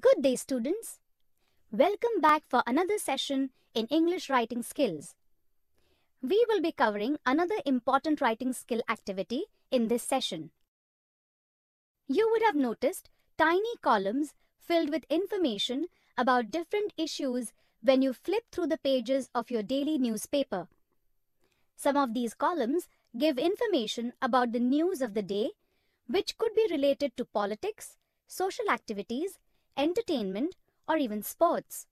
Good day, students. Welcome back for another session in English writing skills. We will be covering another important writing skill activity in this session. You would have noticed tiny columns filled with information about different issues when you flip through the pages of your daily newspaper. Some of these columns give information about the news of the day, which could be related to politics, social activities, entertainment, or even sports.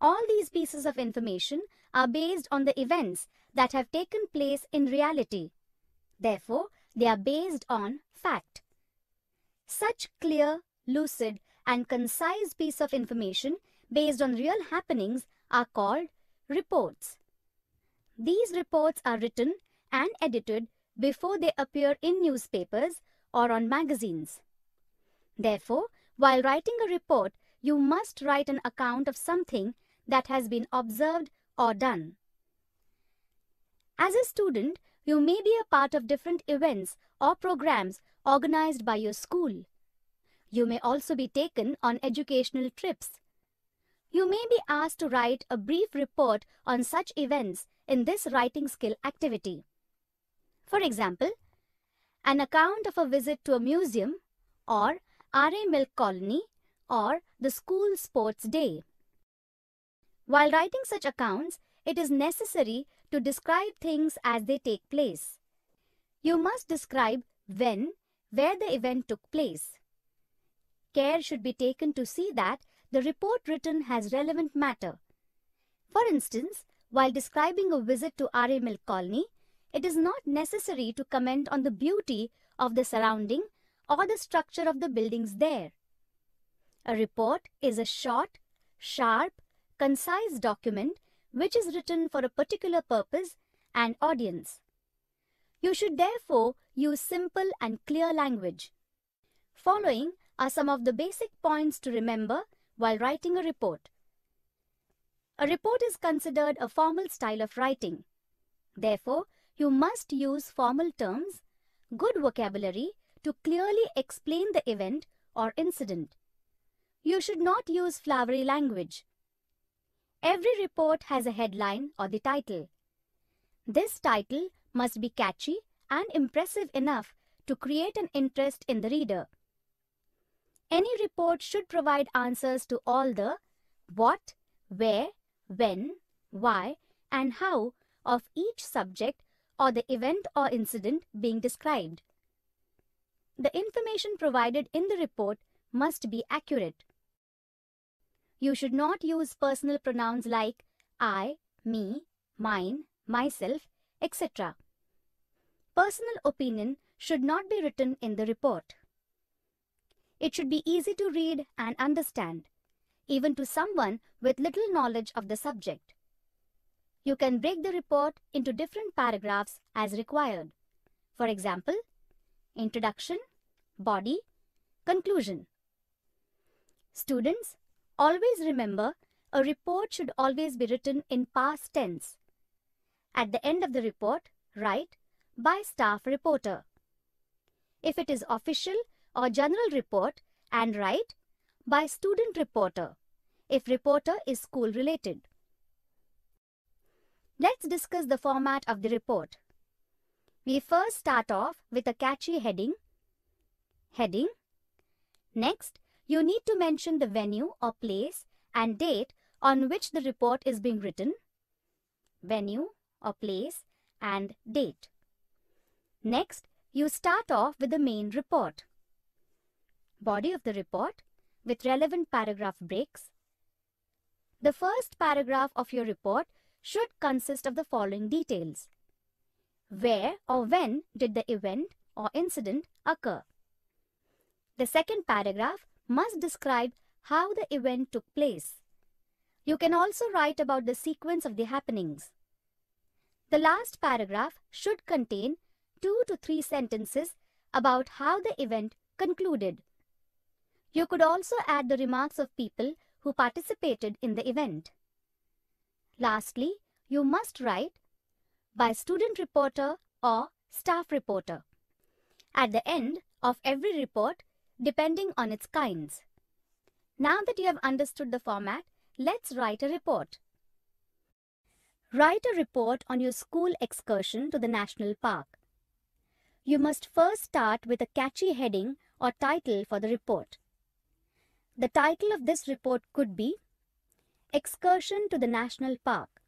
All these pieces of information are based on the events that have taken place in reality. Therefore, they are based on fact. Such clear, lucid, and concise piece of information based on real happenings are called reports. These reports are written and edited before they appear in newspapers or on magazines. Therefore, while writing a report, you must write an account of something that has been observed or done. As a student, you may be a part of different events or programs organized by your school. You may also be taken on educational trips. You may be asked to write a brief report on such events in this writing skill activity. For example, an account of a visit to a museum or RA Milk Colony or the School Sports Day. While writing such accounts, it is necessary to describe things as they take place. You must describe when, where the event took place. Care should be taken to see that the report written has relevant matter. For instance, while describing a visit to RA Milk Colony, it is not necessary to comment on the beauty of the surrounding or the structure of the buildings there. A report is a short, sharp, concise document which is written for a particular purpose and audience. You should therefore use simple and clear language. Following are some of the basic points to remember while writing a report. A report is considered a formal style of writing. Therefore, you must use formal terms, good vocabulary to clearly explain the event or incident. You should not use flowery language. Every report has a headline or the title. This title must be catchy and impressive enough to create an interest in the reader. Any report should provide answers to all the what, where, when, why, and how of each subject or the event or incident being described. The information provided in the report must be accurate. You should not use personal pronouns like I, me, mine, myself, etc. Personal opinion should not be written in the report. It should be easy to read and understand, even to someone with little knowledge of the subject. You can break the report into different paragraphs as required. For example, Introduction, Body, Conclusion. Students, always remember a report should always be written in past tense. At the end of the report, write by staff reporter. If it is official or general report and write by student reporter if reporter is school related. Let's discuss the format of the report. We first start off with a catchy heading. Heading. Next, you need to mention the venue or place and date on which the report is being written. Venue or place and date. Next, you start off with the main report. Body of the report with relevant paragraph breaks. The first paragraph of your report should consist of the following details. Where or when did the event or incident occur? The second paragraph must describe how the event took place. You can also write about the sequence of the happenings. The last paragraph should contain two to three sentences about how the event concluded. You could also add the remarks of people who participated in the event. Lastly, you must write by student reporter or staff reporter. At the end of every report, depending on its kinds. Now that you have understood the format, let's write a report. Write a report on your school excursion to the national park. You must first start with a catchy heading or title for the report. The title of this report could be Excursion to the National Park.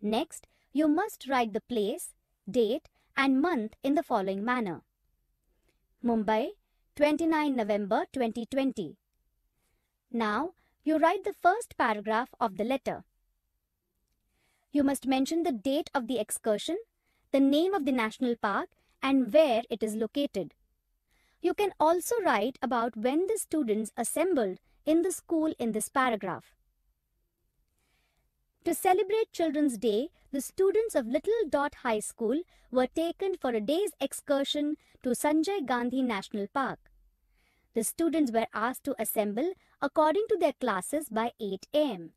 Next, you must write the place, date and month in the following manner. Mumbai, 29 November 2020. Now, you write the first paragraph of the letter. You must mention the date of the excursion, the name of the national park and where it is located. You can also write about when the students assembled in the school in this paragraph. To celebrate Children's Day, the students of Little Dot High School were taken for a day's excursion to Sanjay Gandhi National Park. The students were asked to assemble according to their classes by 8 am,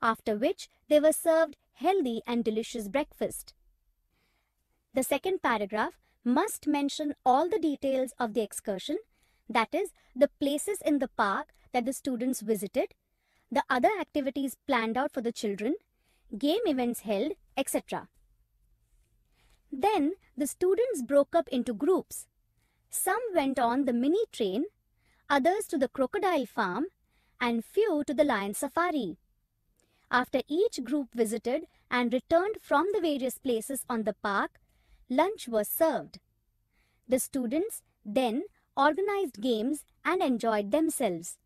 after which they were served healthy and delicious breakfast. The second paragraph must mention all the details of the excursion, that is, the places in the park that the students visited the other activities planned out for the children, game events held, etc. Then the students broke up into groups. Some went on the mini train, others to the crocodile farm, and few to the lion safari. After each group visited and returned from the various places on the park, lunch was served. The students then organized games and enjoyed themselves.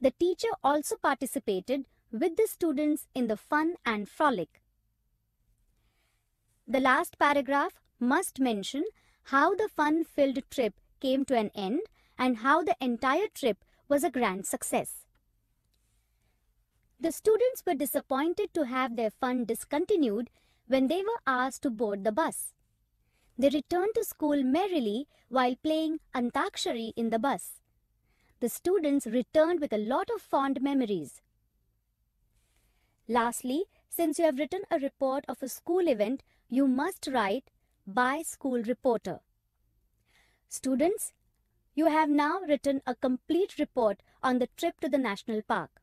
The teacher also participated with the students in the fun and frolic. The last paragraph must mention how the fun-filled trip came to an end and how the entire trip was a grand success. The students were disappointed to have their fun discontinued when they were asked to board the bus. They returned to school merrily while playing Antakshari in the bus the students returned with a lot of fond memories. Lastly, since you have written a report of a school event, you must write by school reporter. Students, you have now written a complete report on the trip to the national park.